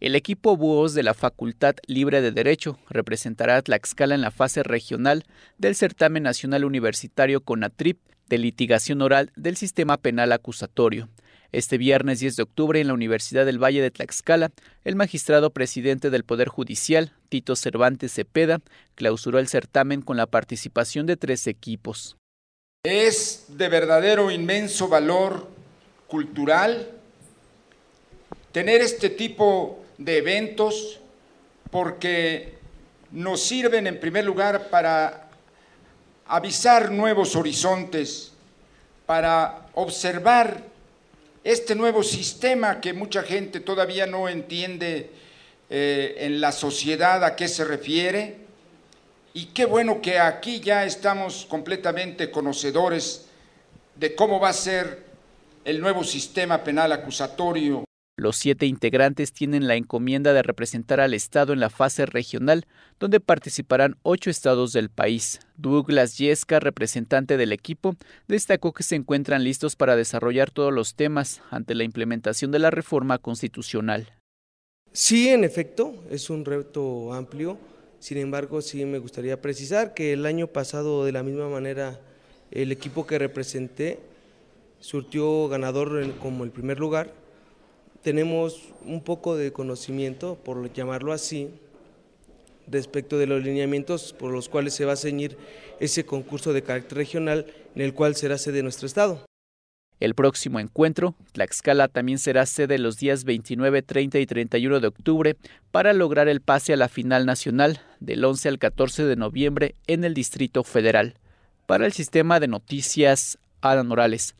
El equipo Búhos de la Facultad Libre de Derecho representará a Tlaxcala en la fase regional del certamen nacional universitario CONATRIP de litigación oral del sistema penal acusatorio. Este viernes 10 de octubre, en la Universidad del Valle de Tlaxcala, el magistrado presidente del Poder Judicial, Tito Cervantes Cepeda, clausuró el certamen con la participación de tres equipos. Es de verdadero inmenso valor cultural tener este tipo de eventos porque nos sirven en primer lugar para avisar nuevos horizontes, para observar este nuevo sistema que mucha gente todavía no entiende eh, en la sociedad a qué se refiere. Y qué bueno que aquí ya estamos completamente conocedores de cómo va a ser el nuevo sistema penal acusatorio los siete integrantes tienen la encomienda de representar al Estado en la fase regional, donde participarán ocho estados del país. Douglas Yesca, representante del equipo, destacó que se encuentran listos para desarrollar todos los temas ante la implementación de la reforma constitucional. Sí, en efecto, es un reto amplio. Sin embargo, sí me gustaría precisar que el año pasado, de la misma manera, el equipo que representé surtió ganador como el primer lugar tenemos un poco de conocimiento, por llamarlo así, respecto de los lineamientos por los cuales se va a ceñir ese concurso de carácter regional en el cual será sede nuestro Estado. El próximo encuentro, Tlaxcala también será sede los días 29, 30 y 31 de octubre para lograr el pase a la final nacional del 11 al 14 de noviembre en el Distrito Federal. Para el sistema de noticias, Ana Morales.